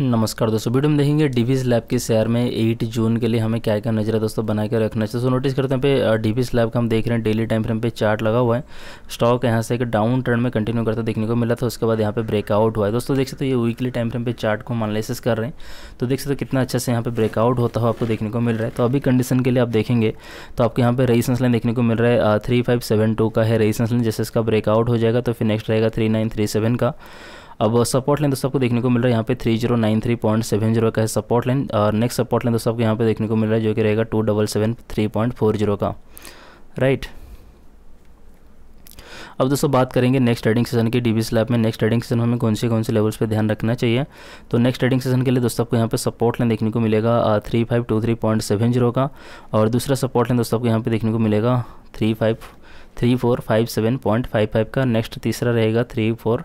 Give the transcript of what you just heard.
नमस्कार दोस्तों वीडियो में देखेंगे डिवीज लैब के शेयर में 8 जून के लिए हमें क्या क्या नजर दोस्तों बना के रखना है दोस्तों नोटिस करते हैं पे डिवीज लैब का हम देख रहे हैं डेली टाइम फ्रेम पे चार्ट लगा हुआ है स्टॉक यहाँ से एक डाउन ट्रेंड में कंटिन्यू करता देखने को मिला था उसके बाद यहाँ पे ब्रेकआउट हुआ है दोस्तों देख सकते हो तो ये वीकली टाइम फ्रेम पे चार्ट को हम कर रहे हैं तो देख सकते हो तो कितना अच्छा से यहाँ पर ब्रेकआउट होता हुआ आपको देखने को मिल रहा है तो अभी कंडीशन के लिए आप देखेंगे तो आपको यहाँ पर रेजिस्टेंस लाइन देखने को मिल रहा है थ्री का है रेजिस्टेंस लाइन जैसे इसका ब्रेकआउट हो जाएगा तो फिर नेक्स्ट रहेगा थ्री का अब सपोर्ट लाइन तो सबको देखने को मिल रहा है यहाँ पे three zero nine three point seven zero का है सपोर्ट लाइन और नेक्स्ट सपोर्ट लाइन तो सबको यहाँ पे देखने को मिल रहा है जो कि रहेगा two double seven three point four zero का राइट अब दोस्तों बात करेंगे नेक्स्ट ट्रेडिंग सेशन की डीबी स्लैब में नेक्स्ट ट्रेडिंग सेशन हमें कौन से कौन से लेवल्स पे ध्यान रखना चाहिए तो नेक्स्ट ट्रेडिंग सेशन के लिए दोस्तों आपको यहाँ पे सपोर्ट लाइन देखने को मिलेगा three five two three point seven zero का और दूसरा सपोर्ट लाइन दोस्तों आपको यहाँ पे देखने को मिलेगा three five three four five seven point five five का नेक्स्ट तीसरा रहेगा थ्री फोर